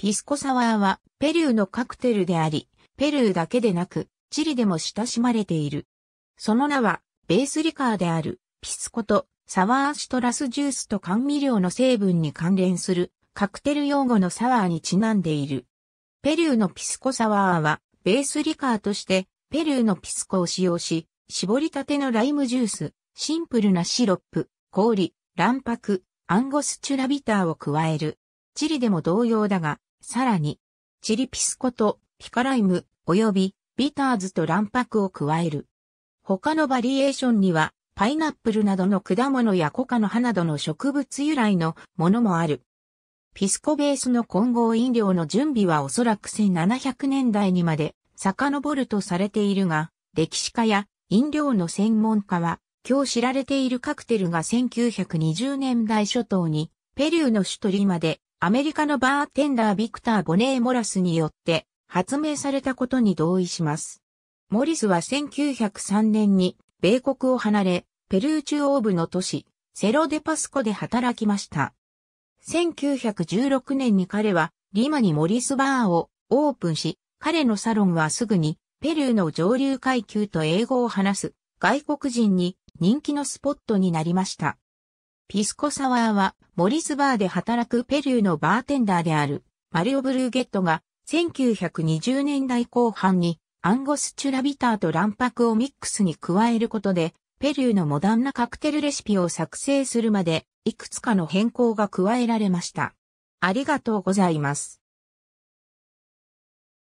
ピスコサワーはペルーのカクテルであり、ペルーだけでなく、チリでも親しまれている。その名は、ベースリカーである、ピスコと、サワーシトラスジュースと甘味料の成分に関連する、カクテル用語のサワーにちなんでいる。ペルーのピスコサワーは、ベースリカーとして、ペルーのピスコを使用し、絞りたてのライムジュース、シンプルなシロップ、氷、卵白、アンゴスチュラビターを加える。チリでも同様だが、さらに、チリピスコとピカライム及びビターズと卵白を加える。他のバリエーションには、パイナップルなどの果物やコカの葉などの植物由来のものもある。ピスコベースの混合飲料の準備はおそらく1700年代にまで遡るとされているが、歴史家や飲料の専門家は、今日知られているカクテルが1920年代初頭にペリューの首都リマでアメリカのバーテンダービクター・ボネー・モラスによって発明されたことに同意します。モリスは1903年に米国を離れ、ペルー中央部の都市、セロデパスコで働きました。1916年に彼はリマにモリスバーをオープンし、彼のサロンはすぐにペルーの上流階級と英語を話す外国人に人気のスポットになりました。ピスコサワーは、モリスバーで働くペルーのバーテンダーである、マリオ・ブルーゲットが、1920年代後半に、アンゴスチュラビターと卵白をミックスに加えることで、ペルーのモダンなカクテルレシピを作成するまで、いくつかの変更が加えられました。ありがとうございます。